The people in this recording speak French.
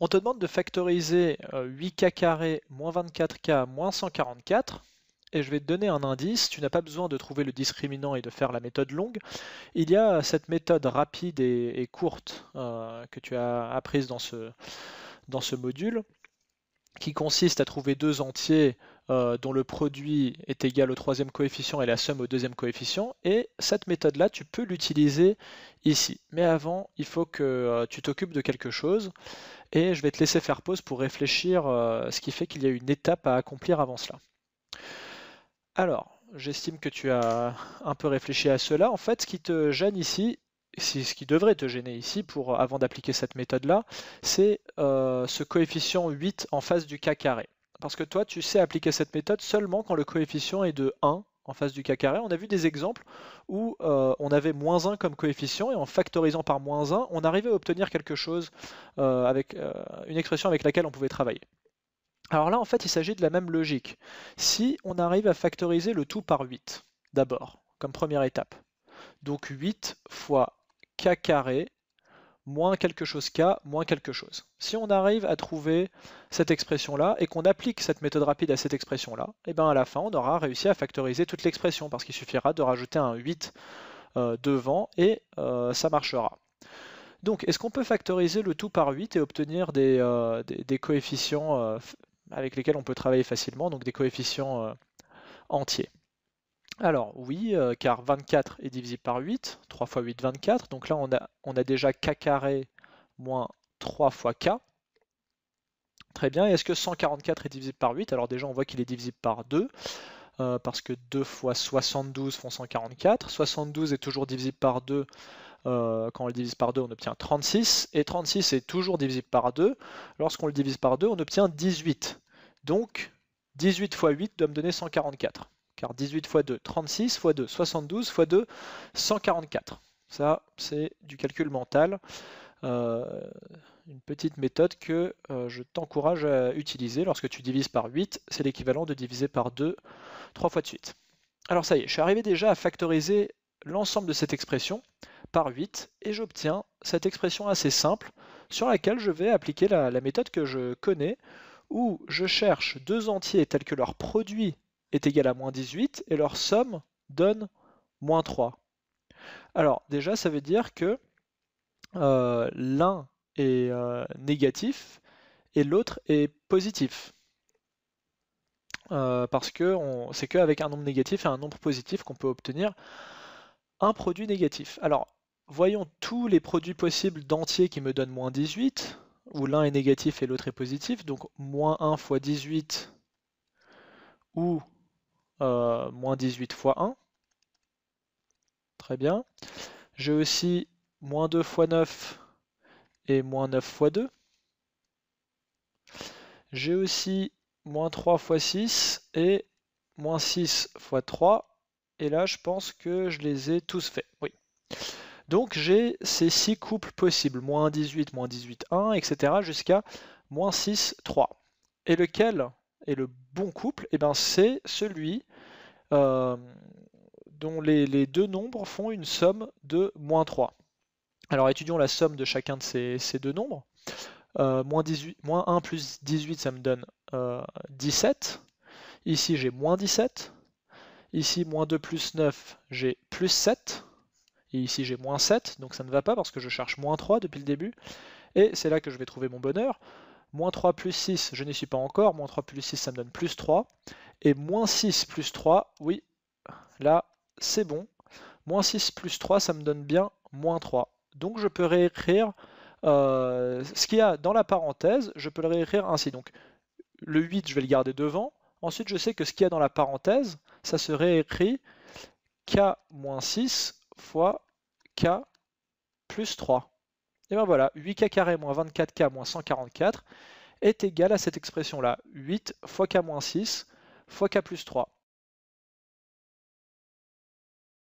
On te demande de factoriser 8k euh, carré moins 24k moins 144. Et je vais te donner un indice, tu n'as pas besoin de trouver le discriminant et de faire la méthode longue. Il y a cette méthode rapide et, courte euh, que tu as apprise dans ce, dans ce module qui consiste à trouver deux entiers euh, dont le produit est égal au troisième coefficient et la somme au deuxième coefficient. Et cette méthode-là, tu peux l'utiliser ici. Mais avant, il faut que euh, tu t'occupes de quelque chose. Et je vais te laisser faire pause pour réfléchir, euh, ce qui fait qu'il y a une étape à accomplir avant cela. Alors, j'estime que tu as un peu réfléchi à cela. En fait, ce qui te gêne ici, ce qui devrait te gêner ici pour, euh, avant d'appliquer cette méthode-là, c'est euh, ce coefficient 8 en face du k carré. Parce que toi, tu sais appliquer cette méthode seulement quand le coefficient est de 1 en face du k carré. On a vu des exemples où euh, on avait moins 1 comme coefficient et en factorisant par moins 1, on arrivait à obtenir quelque chose avec une expression avec laquelle on pouvait travailler. Alors là, en fait, il s'agit de la même logique. Si on arrive à factoriser le tout par 8, d'abord, comme première étape, donc 8 fois k carré moins quelque chose k moins quelque chose. Si on arrive à trouver cette expression-là et qu'on applique cette méthode rapide à cette expression-là, et eh bien à la fin on aura réussi à factoriser toute l'expression parce qu'il suffira de rajouter un 8 euh, devant et euh, ça marchera. Donc est-ce qu'on peut factoriser le tout par 8 et obtenir des euh, coefficients avec lesquels on peut travailler facilement, donc des coefficients entiers alors oui, euh, car 24 est divisible par 8, 3 fois 8, 24. Donc là, on a, on a déjà k carré moins 3 fois k. Très bien, est-ce que 144 est divisible par 8 Alors déjà, on voit qu'il est divisible par 2, euh, parce que 2 fois 72 font 144. 72 est toujours divisible par 2, euh, quand on le divise par 2, on obtient 36. Et 36 est toujours divisible par 2. Lorsqu'on le divise par 2, on obtient 18. Donc, 18 fois 8 doit me donner 144 car 18 x 2, 36 x 2, 72 x 2, 144. Ça, c'est du calcul mental. Euh, une petite méthode que euh, je t'encourage à utiliser lorsque tu divises par 8, c'est l'équivalent de diviser par 2 trois fois de suite. Alors ça y est, je suis arrivé déjà à factoriser l'ensemble de cette expression par 8 et j'obtiens cette expression assez simple sur laquelle je vais appliquer la, la méthode que je connais où je cherche deux entiers tels que leur produit est égal à moins 18 et leur somme donne moins 3. Alors déjà, ça veut dire que euh, l'un est euh, négatif et l'autre est positif. Euh, parce que c'est qu'avec un nombre négatif et un nombre positif qu'on peut obtenir un produit négatif. Alors, voyons tous les produits possibles d'entiers qui me donnent moins 18, où l'un est négatif et l'autre est positif, donc moins 1 fois 18, ou euh, moins 18 fois 1. Très bien. J'ai aussi moins 2 fois 9 et moins 9 fois 2. J'ai aussi moins 3 fois 6 et moins 6 fois 3. Et là, je pense que je les ai tous faits. Oui. Donc j'ai ces 6 couples possibles. Moins 18, moins 18, 1, etc. jusqu'à moins 6, 3. Et lequel et le bon couple, eh ben, c'est celui euh, dont les, deux nombres font une somme de moins 3. Alors étudions la somme de chacun de ces, deux nombres. Euh, moins, 18, 1 plus 18, ça me donne 17. Euh, ici, j'ai moins 17. Ici, moins 2 plus 9, j'ai plus 7. Et ici, j'ai moins 7, donc ça ne va pas parce que je cherche moins 3 depuis le début. Et c'est là que je vais trouver mon bonheur. Moins 3 plus 6, je n'y suis pas encore. Moins 3 plus 6, ça me donne plus 3. Et moins 6 plus 3, oui, là, c'est bon. Moins 6 plus 3, ça me donne bien moins 3. Donc je peux réécrire euh, ce qu'il y a dans la parenthèse, je peux le réécrire ainsi. Donc le 8, je vais le garder devant. Ensuite, je sais que ce qu'il y a dans la parenthèse, ça se réécrit k-6 fois k plus 3. Et bien voilà, 8k carré moins 24k moins 144 est égal à cette expression-là, 8 fois k moins 6 fois k plus 3.